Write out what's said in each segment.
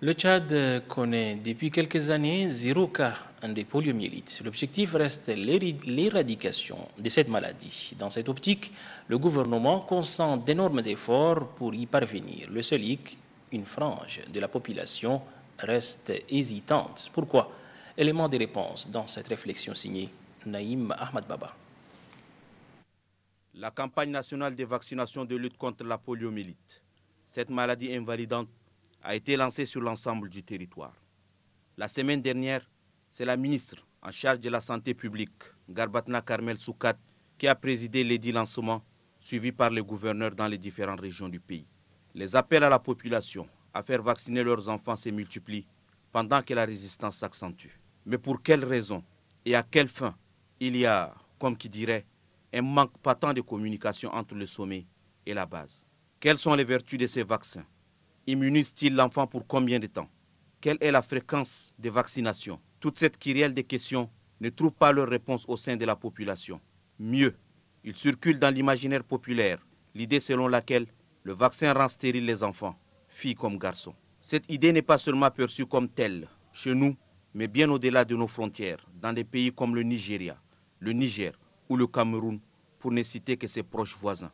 Le Tchad connaît depuis quelques années zéro cas de poliomyélite. L'objectif reste l'éradication de cette maladie. Dans cette optique, le gouvernement consent d'énormes efforts pour y parvenir. Le seul hic, une frange de la population reste hésitante. Pourquoi Élément de réponse dans cette réflexion signée Naïm Ahmad Baba. La campagne nationale de vaccination de lutte contre la poliomyélite, cette maladie invalidante a été lancé sur l'ensemble du territoire. La semaine dernière, c'est la ministre en charge de la santé publique, Garbatna Carmel Soukat, qui a présidé les dix lancements suivis par les gouverneurs dans les différentes régions du pays. Les appels à la population à faire vacciner leurs enfants se multiplient pendant que la résistance s'accentue. Mais pour quelles raisons et à quelle fin il y a, comme qui dirait, un manque patent de communication entre le sommet et la base Quelles sont les vertus de ces vaccins immunise-t-il l'enfant pour combien de temps Quelle est la fréquence des vaccinations Toute cette kyrielle de questions ne trouve pas leur réponse au sein de la population. Mieux, il circule dans l'imaginaire populaire l'idée selon laquelle le vaccin rend stérile les enfants, filles comme garçons. Cette idée n'est pas seulement perçue comme telle chez nous, mais bien au-delà de nos frontières, dans des pays comme le Nigeria, le Niger ou le Cameroun, pour ne citer que ses proches voisins.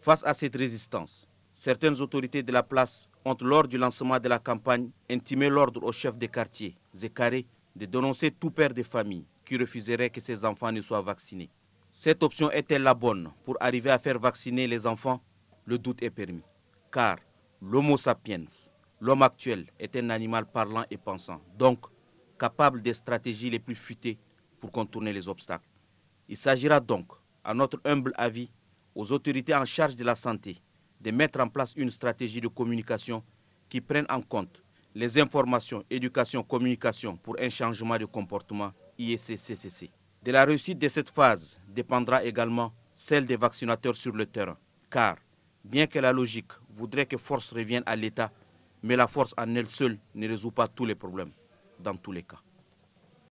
Face à cette résistance, Certaines autorités de la place ont, lors du lancement de la campagne, intimé l'ordre aux chefs des quartiers, Zécaré, de dénoncer tout père de famille qui refuserait que ses enfants ne soient vaccinés. Cette option est-elle la bonne pour arriver à faire vacciner les enfants Le doute est permis, car l'homo sapiens, l'homme actuel, est un animal parlant et pensant, donc capable des stratégies les plus futées pour contourner les obstacles. Il s'agira donc, à notre humble avis, aux autorités en charge de la santé de mettre en place une stratégie de communication qui prenne en compte les informations, éducation, communication pour un changement de comportement IECCCC. De la réussite de cette phase dépendra également celle des vaccinateurs sur le terrain, car bien que la logique voudrait que force revienne à l'État, mais la force en elle seule ne résout pas tous les problèmes, dans tous les cas.